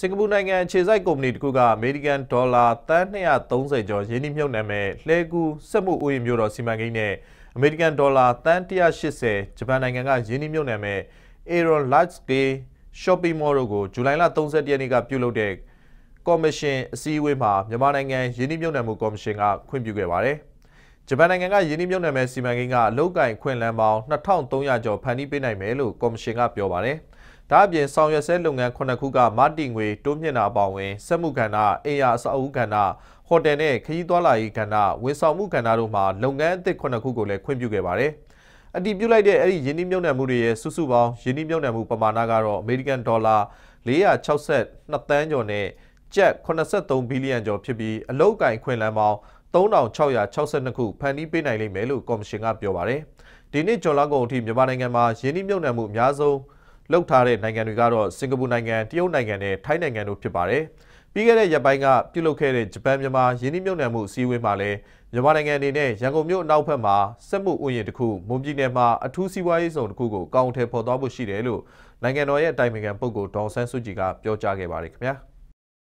စင်ကာပူနိုင်ငံခြေစိုက်ကုမ္ပဏီတစ်ခုကအမေရိကန်ဒေါ်လာသန်း230ကျော်ယင်းနှိမ့်မြုပ်နှံမဲ့လှဲကူးစက်မှုဥယျာဉ်မျိုးတော်စီမံကိန်းနဲ့အမေရိကန်ဒေါ်လာသန်း180ဂျပန်နိုင်ငံကယင်းနှိမ့်မြုပ်နှံမဲ့ Aeron Large-scale Shopping Mall တို့ကိုဇူလိုင်လ31ရက်နေ့ကပြုလုပ်တဲ့ကော်မရှင်အစည်းအဝေးမှာမြန်မာနိုင်ငံယင်းနှိမ့်မြုပ်နှံမှုကော်မရှင်ကခွင့်ပြုခဲ့ပါတယ်။ဂျပန်နိုင်ငံကယင်းနှိမ့်မြုပ်နှံမဲ့စီမံကိန်းကအလုတ်ကင်ခွင့်လန်းပေါင်း2300ကျော်ဖန်တီးပေးနိုင်မယ်လို့ကော်မရှင်ကပြောပါတယ်။ဒါအပြင်ဆောင်ရွက်ဆဲလုပ်ငန်း9ခုကမတီငွေတိုးမြင့်တာပါဝင်စက်မှုကဏ္ဍအင်အားအဆောက်အဦကဏ္ဍဟိုတယ်နဲ့ခရီးသွားလာရေးကဏ္ဍဝန်ဆောင်မှုကဏ္ဍတို့မှာလုပ်ငန်းအသစ်9ခုကိုလည်းခွင့်ပြုခဲ့ပါတယ်။အတည်ပြုလိုက်တဲ့အဲ့ဒီယင်းနှိမ့်နှံမှုတွေရဲ့စုစုပေါင်းယင်းနှိမ့်နှံမှုပမာဏကတော့ American Dollar 462တန်းကျော်နဲ့ကျပ်83ဘီလီယံကျော်ဖြစ်ပြီးအလုတ်ကင်ခွင့်လန်းပေါင်း3662ခုဖန်တီးပေးနိုင်လိမ့်မယ်လို့ကော်မရှင်ကပြောပါတယ်။ဒီနှစ်ဇွန်လကုန်အထိမြန်မာနိုင်ငံမှာယင်းနှိမ့်နှံမှုအများဆုံးလှုပ်ထားတဲ့နိုင်ငံတွေကတော့စင်ကာပူနိုင်ငံတရုတ်နိုင်ငံနဲ့ထိုင်းနိုင်ငံတို့ဖြစ်ပါတယ်။ပြီးခဲ့တဲ့ရက်ပိုင်းကပြုလုပ်ခဲ့တဲ့ဂျပန်မြန်မာယင်းနှိမ့်ညွတ်နယ်မှုအစည်းအဝေးမှာလည်းမြန်မာနိုင်ငံအနေနဲ့ရန်ကုန်မြို့အနောက်ဘက်မှာစက်မှုဥယျာဉ်တစ်ခုမွန်ပြည်နယ်မှာအထူးစီးပွားရေးဆောင်တစ်ခုကိုအကောင်အထည်ဖော်သွားဖို့ရှိတယ်လို့နိုင်ငံတော်ရဲ့အတိုင်ပင်ခံပုဂ္ဂိုလ်ဒေါန်ဆန်းစုကြည်ကပြောကြားခဲ့ပါတယ်ခင်ဗျာ။